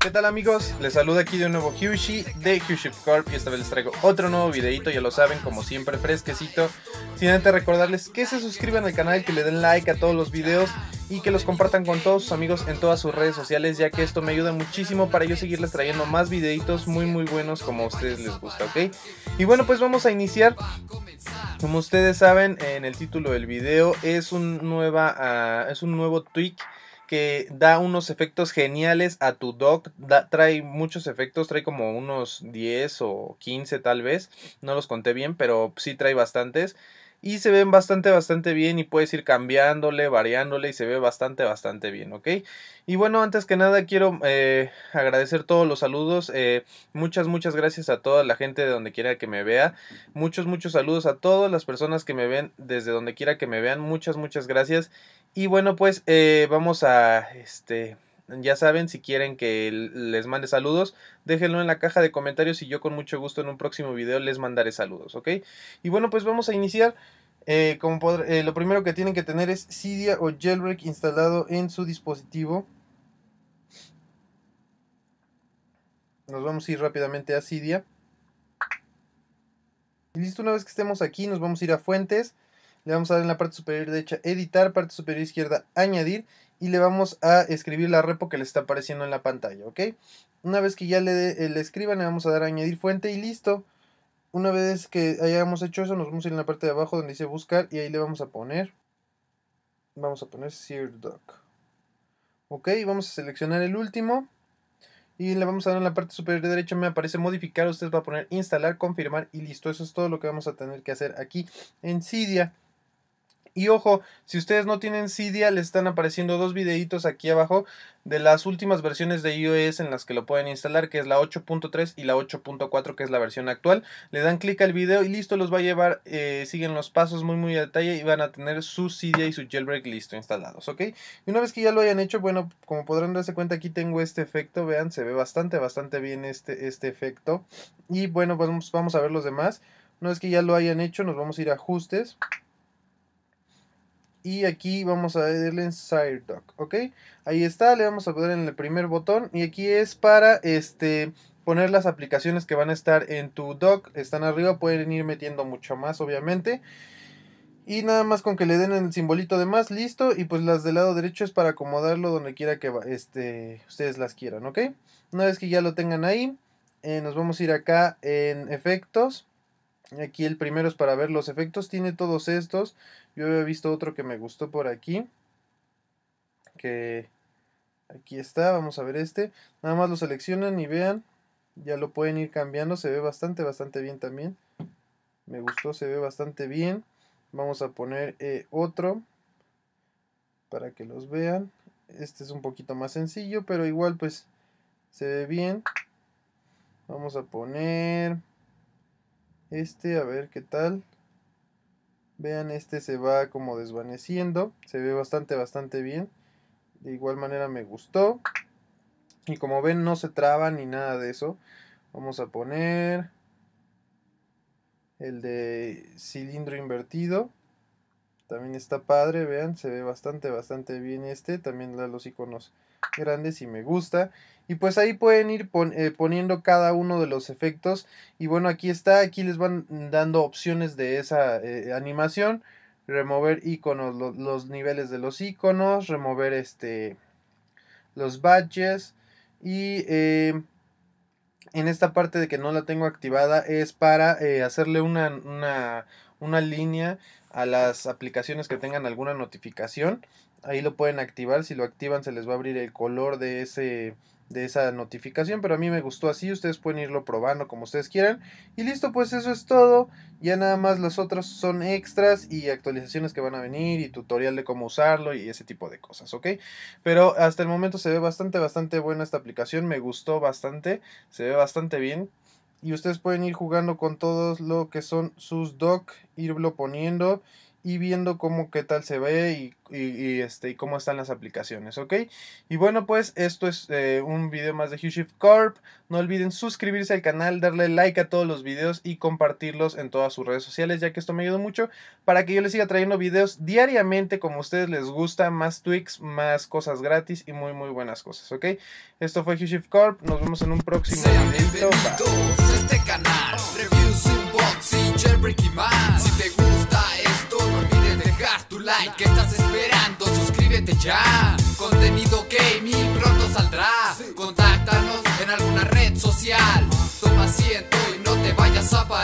¿Qué tal amigos? Les saluda aquí de nuevo Hyushi de Hyushi Corp y esta vez les traigo otro nuevo videito, ya lo saben, como siempre fresquecito. Sin antes recordarles que se suscriban al canal, que le den like a todos los videos y que los compartan con todos sus amigos en todas sus redes sociales, ya que esto me ayuda muchísimo para yo seguirles trayendo más videitos muy muy buenos como a ustedes les gusta, ¿ok? Y bueno, pues vamos a iniciar. Como ustedes saben, en el título del video es un, nueva, ah, es un nuevo tweak que da unos efectos geniales a tu dock. trae muchos efectos, trae como unos 10 o 15 tal vez. No los conté bien, pero sí trae bastantes y se ven bastante bastante bien y puedes ir cambiándole, variándole y se ve bastante bastante bien, ¿ok? Y bueno, antes que nada quiero eh, agradecer todos los saludos, eh, muchas muchas gracias a toda la gente de donde quiera que me vea, muchos muchos saludos a todas las personas que me ven desde donde quiera que me vean, muchas muchas gracias y bueno pues eh, vamos a este ya saben, si quieren que les mande saludos, déjenlo en la caja de comentarios y yo con mucho gusto en un próximo video les mandaré saludos, ¿ok? Y bueno, pues vamos a iniciar. Eh, como eh, lo primero que tienen que tener es Cydia o Jailbreak instalado en su dispositivo. Nos vamos a ir rápidamente a Cydia. Y listo, una vez que estemos aquí, nos vamos a ir a Fuentes. Le vamos a dar en la parte superior derecha Editar, parte superior izquierda Añadir y le vamos a escribir la repo que le está apareciendo en la pantalla, ¿ok? Una vez que ya le, eh, escriban, le vamos a dar a añadir fuente y listo. Una vez que hayamos hecho eso, nos vamos a ir en la parte de abajo donde dice buscar y ahí le vamos a poner, vamos a poner SearDoc. Ok, vamos a seleccionar el último y le vamos a dar en la parte superior derecha me aparece modificar, usted va a poner instalar, confirmar y listo. Eso es todo lo que vamos a tener que hacer aquí en Cydia. Y ojo, si ustedes no tienen Cydia, les están apareciendo dos videitos aquí abajo de las últimas versiones de iOS en las que lo pueden instalar, que es la 8.3 y la 8.4, que es la versión actual. Le dan clic al video y listo, los va a llevar, eh, siguen los pasos muy muy a detalle y van a tener su Cydia y su jailbreak listo instalados, ¿ok? Y una vez que ya lo hayan hecho, bueno, como podrán darse cuenta, aquí tengo este efecto, vean, se ve bastante, bastante bien este, este efecto. Y bueno, pues vamos, vamos a ver los demás. Una vez que ya lo hayan hecho, nos vamos a ir a ajustes y aquí vamos a darle side Dock, ¿ok? Ahí está, le vamos a poner en el primer botón y aquí es para este poner las aplicaciones que van a estar en tu dock, están arriba, pueden ir metiendo mucho más obviamente. Y nada más con que le den el simbolito de más, listo. Y pues las del lado derecho es para acomodarlo donde quiera que este, ustedes las quieran, ¿ok? Una vez que ya lo tengan ahí, eh, nos vamos a ir acá en efectos. Aquí el primero es para ver los efectos. Tiene todos estos. Yo había visto otro que me gustó por aquí. Que aquí está. Vamos a ver este. Nada más lo seleccionan y vean. Ya lo pueden ir cambiando. Se ve bastante, bastante bien también. Me gustó, se ve bastante bien. Vamos a poner eh, otro. Para que los vean. Este es un poquito más sencillo. Pero igual pues se ve bien. Vamos a poner... Este, a ver qué tal. Vean, este se va como desvaneciendo. Se ve bastante, bastante bien. De igual manera me gustó. Y como ven, no se traba ni nada de eso. Vamos a poner el de cilindro invertido. También está padre, vean, se ve bastante, bastante bien este. También da los iconos grandes y me gusta. Y pues ahí pueden ir eh, poniendo cada uno de los efectos. Y bueno, aquí está, aquí les van dando opciones de esa eh, animación. Remover iconos, los niveles de los iconos, remover este los badges. Y eh, en esta parte de que no la tengo activada es para hacerle una línea a las aplicaciones que tengan alguna notificación. Ahí lo pueden activar. Si lo activan se les va a abrir el color de ese de esa notificación, pero a mí me gustó así, ustedes pueden irlo probando como ustedes quieran. Y listo, pues eso es todo, ya nada más las otras son extras y actualizaciones que van a venir y tutorial de cómo usarlo y ese tipo de cosas, ¿ok? Pero hasta el momento se ve bastante, bastante buena esta aplicación, me gustó bastante, se ve bastante bien. Y ustedes pueden ir jugando con todo lo que son sus docs irlo poniendo y viendo cómo qué tal se ve y, y, este, y cómo están las aplicaciones, ¿ok? Y bueno, pues esto es eh, un video más de Shift Corp. No olviden suscribirse al canal, darle like a todos los videos y compartirlos en todas sus redes sociales, ya que esto me ayuda mucho para que yo les siga trayendo videos diariamente como a ustedes les gusta, más tweaks, más cosas gratis y muy muy buenas cosas, ¿ok? Esto fue HughShift Corp, nos vemos en un próximo video. este canal, te ¿qué estás esperando? Suscríbete ya. Contenido gaming pronto saldrá. Contáctanos en alguna red social. Toma asiento y no te vayas a parar.